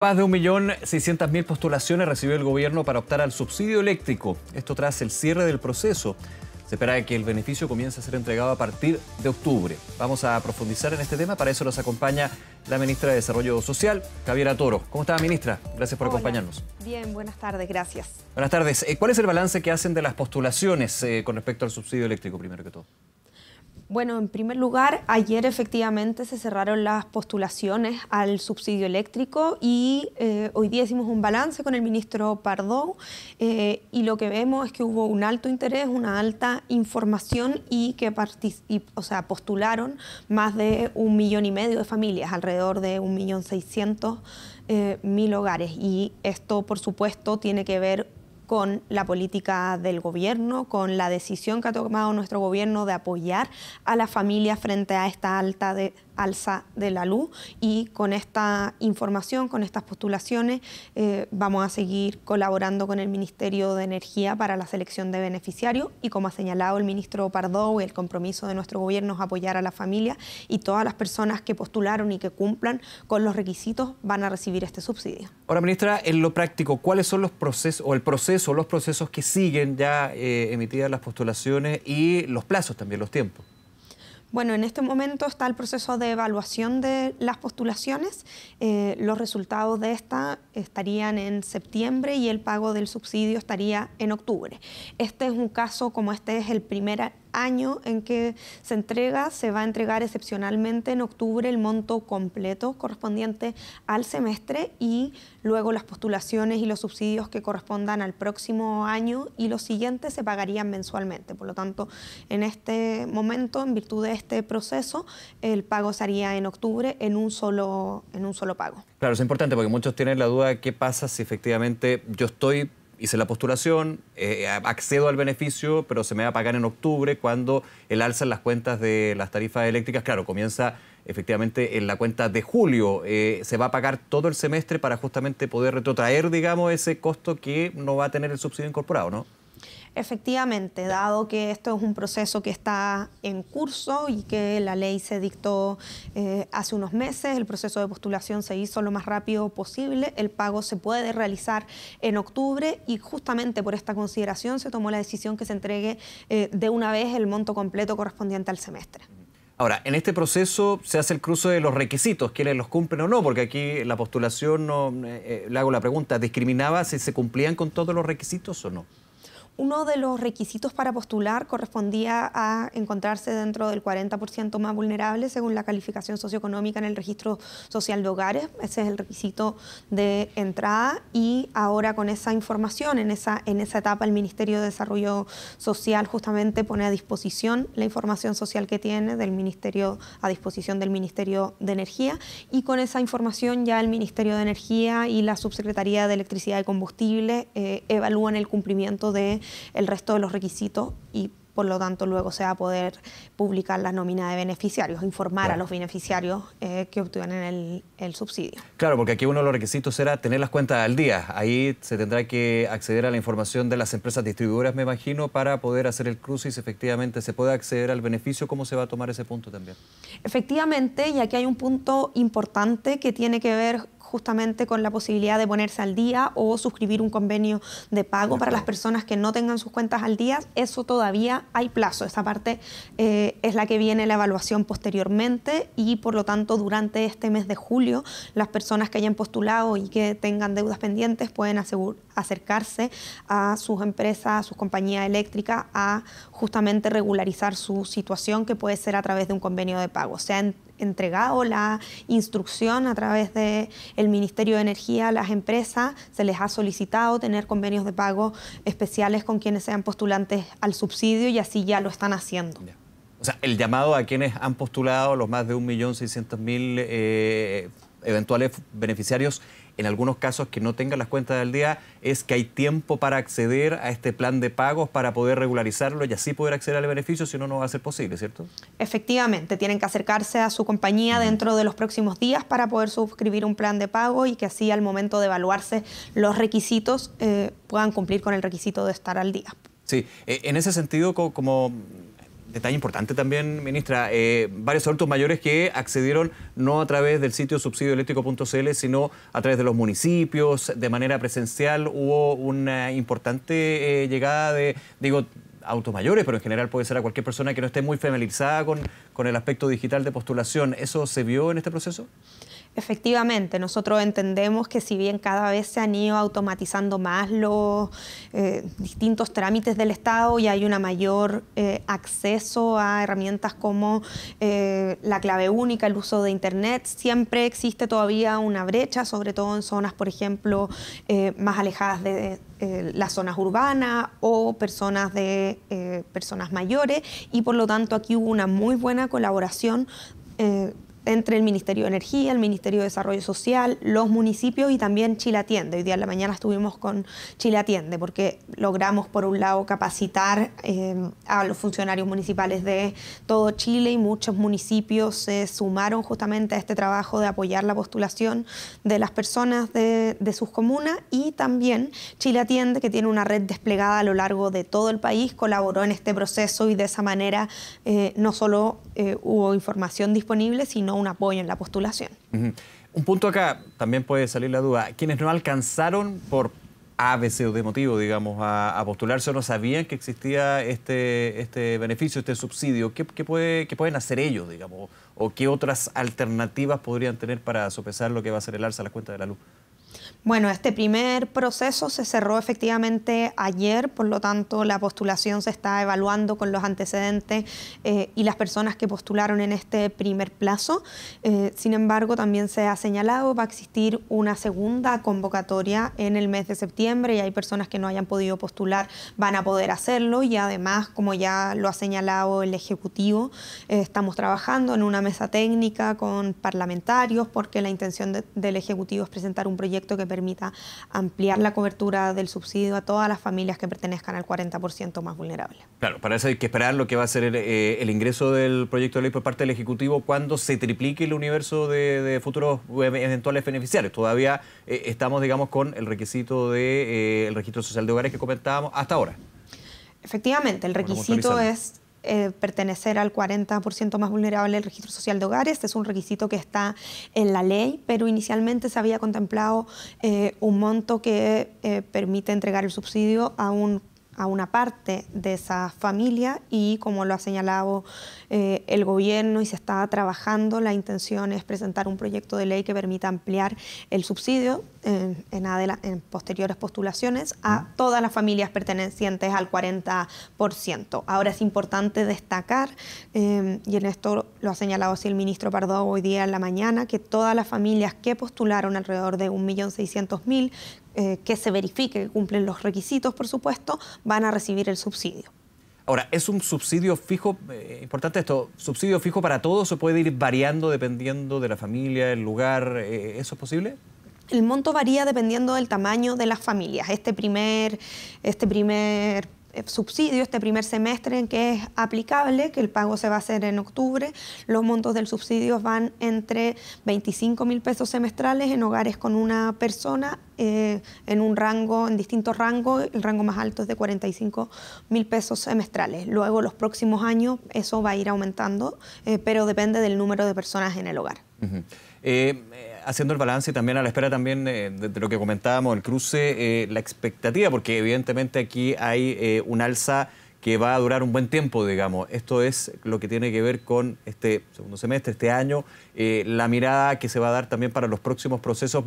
Más de 1.600.000 postulaciones recibió el gobierno para optar al subsidio eléctrico, esto tras el cierre del proceso. Se espera que el beneficio comience a ser entregado a partir de octubre. Vamos a profundizar en este tema, para eso nos acompaña la ministra de Desarrollo Social, Javiera Toro. ¿Cómo está, ministra? Gracias por acompañarnos. Bien, buenas tardes, gracias. Buenas tardes. Eh, ¿Cuál es el balance que hacen de las postulaciones eh, con respecto al subsidio eléctrico, primero que todo? Bueno, en primer lugar, ayer efectivamente se cerraron las postulaciones al subsidio eléctrico y eh, hoy día hicimos un balance con el ministro Pardo eh, y lo que vemos es que hubo un alto interés, una alta información y que o sea, postularon más de un millón y medio de familias, alrededor de un millón seiscientos eh, mil hogares y esto por supuesto tiene que ver con la política del gobierno, con la decisión que ha tomado nuestro gobierno de apoyar a la familia frente a esta alta alza de la luz y con esta información, con estas postulaciones, eh, vamos a seguir colaborando con el Ministerio de Energía para la selección de beneficiarios y como ha señalado el ministro Pardo, el compromiso de nuestro gobierno es apoyar a la familia y todas las personas que postularon y que cumplan con los requisitos van a recibir este subsidio. Ahora, ministra, en lo práctico, ¿cuáles son los procesos o el proceso son los procesos que siguen ya eh, emitidas las postulaciones y los plazos también, los tiempos? Bueno, en este momento está el proceso de evaluación de las postulaciones. Eh, los resultados de esta estarían en septiembre y el pago del subsidio estaría en octubre. Este es un caso, como este es el primer año en que se entrega, se va a entregar excepcionalmente en octubre el monto completo correspondiente al semestre y luego las postulaciones y los subsidios que correspondan al próximo año y los siguientes se pagarían mensualmente. Por lo tanto, en este momento, en virtud de este proceso, el pago se haría en octubre en un solo, en un solo pago. Claro, es importante porque muchos tienen la duda de qué pasa si efectivamente yo estoy hice la postulación, eh, accedo al beneficio, pero se me va a pagar en octubre cuando el alza en las cuentas de las tarifas eléctricas, claro, comienza efectivamente en la cuenta de julio. Eh, se va a pagar todo el semestre para justamente poder retrotraer, digamos, ese costo que no va a tener el subsidio incorporado, ¿no? Efectivamente, dado que esto es un proceso que está en curso y que la ley se dictó eh, hace unos meses, el proceso de postulación se hizo lo más rápido posible, el pago se puede realizar en octubre y justamente por esta consideración se tomó la decisión que se entregue eh, de una vez el monto completo correspondiente al semestre. Ahora, en este proceso se hace el cruce de los requisitos, quiénes los cumplen o no, porque aquí la postulación, no, eh, le hago la pregunta, ¿discriminaba si se cumplían con todos los requisitos o no? uno de los requisitos para postular correspondía a encontrarse dentro del 40% más vulnerable según la calificación socioeconómica en el registro social de hogares. Ese es el requisito de entrada y ahora con esa información, en esa, en esa etapa el Ministerio de Desarrollo Social justamente pone a disposición la información social que tiene del Ministerio, a disposición del Ministerio de Energía y con esa información ya el Ministerio de Energía y la Subsecretaría de Electricidad y Combustible eh, evalúan el cumplimiento de el resto de los requisitos y por lo tanto luego se va a poder publicar la nómina de beneficiarios, informar a los beneficiarios eh, que obtuvieron el, el, subsidio. Claro, porque aquí uno de los requisitos será tener las cuentas al día. Ahí se tendrá que acceder a la información de las empresas distribuidoras, me imagino, para poder hacer el cruce y si efectivamente se puede acceder al beneficio. ¿Cómo se va a tomar ese punto también? Efectivamente, y aquí hay un punto importante que tiene que ver justamente con la posibilidad de ponerse al día o suscribir un convenio de pago para las personas que no tengan sus cuentas al día. Eso todavía hay plazo. Esa parte eh, es la que viene la evaluación posteriormente y por lo tanto durante este mes de julio las personas que hayan postulado y que tengan deudas pendientes pueden asegurar acercarse a sus empresas, a sus compañías eléctricas, a justamente regularizar su situación, que puede ser a través de un convenio de pago. Se ha entregado la instrucción a través del el Ministerio de Energía a las empresas, se les ha solicitado tener convenios de pago especiales con quienes sean postulantes al subsidio y así ya lo están haciendo. O sea, el llamado a quienes han postulado, los más de 1.600.000 eh, eventuales beneficiarios, en algunos casos que no tengan las cuentas al día, es que hay tiempo para acceder a este plan de pagos para poder regularizarlo y así poder acceder al beneficio, si no, no va a ser posible, ¿cierto? Efectivamente, tienen que acercarse a su compañía dentro de los próximos días para poder suscribir un plan de pago y que así al momento de evaluarse los requisitos eh, puedan cumplir con el requisito de estar al día. Sí, e, en ese sentido, como Detalle importante también, ministra, eh, varios autos mayores que accedieron no a través del sitio subsidioeléctrico.cl, sino a través de los municipios, de manera presencial. Hubo una importante eh, llegada de, digo, autos mayores, pero en general puede ser a cualquier persona que no esté muy familiarizada con, con el aspecto digital de postulación. ¿Eso se vio en este proceso? Efectivamente, nosotros entendemos que si bien cada vez se han ido automatizando más los eh, distintos trámites del Estado y hay una mayor eh, acceso a herramientas como eh, la clave única, el uso de Internet, siempre existe todavía una brecha, sobre todo en zonas, por ejemplo, más alejadas de, las zonas urbanas o personas de personas mayores y por lo tanto aquí hubo una muy buena colaboración entre el Ministerio de Energía, el Ministerio de Desarrollo Social, los municipios y también Chile Atiende. Hoy día en la mañana estuvimos con Chile Atiende porque logramos, por un lado, capacitar eh, a los funcionarios municipales de todo Chile y muchos municipios se sumaron justamente a este trabajo de apoyar la postulación de las personas de, sus comunas y también Chile Atiende, que tiene una red desplegada a lo largo de todo el país, colaboró en este proceso y de esa manera eh, no solo eh, hubo información disponible, sino un apoyo en la postulación. Un punto acá, también puede salir la duda, quienes no alcanzaron por ABC o de motivo, digamos, a, postularse o no sabían que existía este, este beneficio, este subsidio, ¿qué, pueden hacer ellos, digamos? ¿O qué otras alternativas podrían tener para sopesar lo que va a ser el alza a la cuenta de la luz? Bueno, este primer proceso se cerró efectivamente ayer, por lo tanto la postulación se está evaluando con los antecedentes eh, y las personas que postularon en este primer plazo. Eh, sin embargo, también se ha señalado va a existir una segunda convocatoria en el mes de septiembre y hay personas que no hayan podido postular van a poder hacerlo y además, como ya lo ha señalado el Ejecutivo, eh, estamos trabajando en una mesa técnica con parlamentarios porque la intención del Ejecutivo es presentar un proyecto que permita ampliar la cobertura del subsidio a todas las familias que pertenezcan al 40% más vulnerable. Claro, para eso hay que esperar lo que va a ser eh, el, ingreso del proyecto de ley por parte del Ejecutivo cuando se triplique el universo de, futuros eventuales beneficiarios. Todavía eh, estamos, digamos, con el requisito del de, eh, registro social de hogares que comentábamos hasta ahora. Efectivamente, el requisito es eh, pertenecer al 40% más vulnerable del registro social de hogares. Es un requisito que está en la ley, pero inicialmente se había contemplado eh, un monto que eh, permite entregar el subsidio a un a una parte de esa familia y como lo ha señalado eh, el gobierno y se está trabajando, la intención es presentar un proyecto de ley que permita ampliar el subsidio en, posteriores postulaciones a todas las familias pertenecientes al 40%. Ahora es importante destacar, eh, y en esto lo ha señalado así el ministro Pardo hoy día en la mañana, que todas las familias que postularon alrededor de 1.600.000 eh, que se verifique que cumplen los requisitos, por supuesto, van a recibir el subsidio. Ahora, ¿es un subsidio fijo? Eh, importante esto, ¿subsidio fijo para todos o puede ir variando dependiendo de la familia, el lugar? Eh, ¿Eso es posible? El monto varía dependiendo del tamaño de las familias. Este primer, este primer eh, subsidio este primer semestre en que es aplicable, que el pago se va a hacer en octubre. Los montos del subsidio van entre 25 mil pesos semestrales en hogares con una persona eh, en un rango, en distintos rangos, el rango más alto es de 45 mil pesos semestrales. Luego, los próximos años, eso va a ir aumentando, eh, pero depende del número de personas en el hogar haciendo el balance y también a la espera también eh, de, lo que comentábamos, el cruce, eh, la expectativa, porque evidentemente aquí hay eh, un alza que va a durar un buen tiempo, digamos. Esto es lo que tiene que ver con este segundo semestre, este año, la mirada que se va a dar también para los próximos procesos.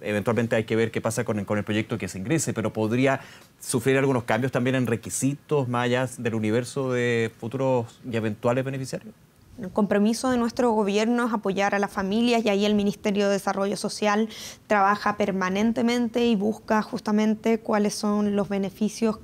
eventualmente hay que ver qué pasa con el, proyecto que se ingrese, pero podría sufrir algunos cambios también en requisitos, mayas del universo de futuros y eventuales beneficiarios. El compromiso de nuestro gobierno es apoyar a las familias y ahí el Ministerio de Desarrollo Social trabaja permanentemente y busca justamente cuáles son los beneficios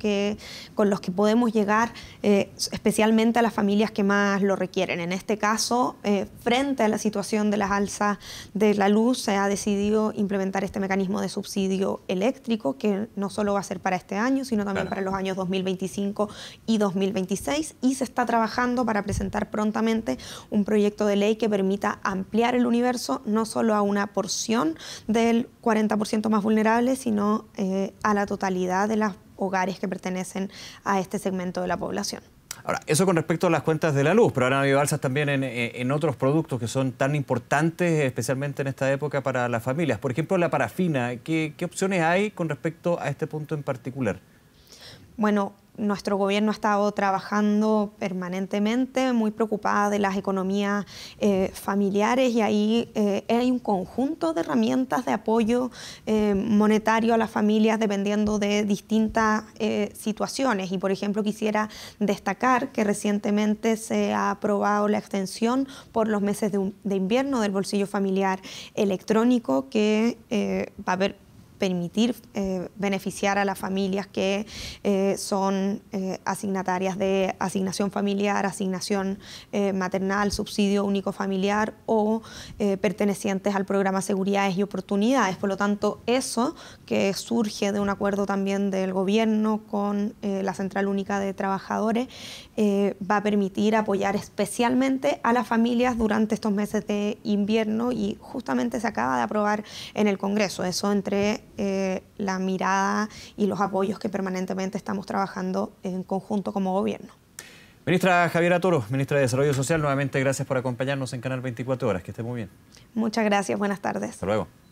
con los que podemos llegar eh, especialmente a las familias que más lo requieren. En este caso, eh, frente a la situación de las alzas de la luz, se ha decidido implementar este mecanismo de subsidio eléctrico que no solo va a ser para este año, sino también para los años 2025 y 2026 y se está trabajando para presentar prontamente un proyecto de ley que permita ampliar el universo no solo a una porción del 40% más vulnerable, sino eh, a la totalidad de los hogares que pertenecen a este segmento de la población. Ahora, eso con respecto a las cuentas de la luz, pero han habido alzas también eh, en, otros productos que son tan importantes, especialmente en esta época para las familias. Por ejemplo, la parafina, ¿qué, qué opciones hay con respecto a este punto en particular? Bueno, nuestro gobierno ha estado trabajando permanentemente, muy preocupada de las economías eh, familiares y ahí eh, hay un conjunto de herramientas de apoyo eh, monetario a las familias dependiendo de distintas situaciones. Y por ejemplo quisiera destacar que recientemente se ha aprobado la extensión por los meses de, de invierno del bolsillo familiar electrónico que va a haber permitir eh, beneficiar a las familias que eh, son eh, asignatarias de asignación familiar, asignación maternal, subsidio único familiar o pertenecientes al programa Seguridades y Oportunidades. Por lo tanto, eso que surge de un acuerdo también del gobierno con la Central Única de Trabajadores va a permitir apoyar especialmente a las familias durante estos meses de invierno y justamente se acaba de aprobar en el Congreso. Eso entre eh, la mirada y los apoyos que permanentemente estamos trabajando en conjunto como gobierno. Ministra Javiera Toro, ministra de Desarrollo Social, nuevamente gracias por acompañarnos en Canal 24 Horas. Que esté muy bien. Muchas gracias, buenas tardes. Hasta luego.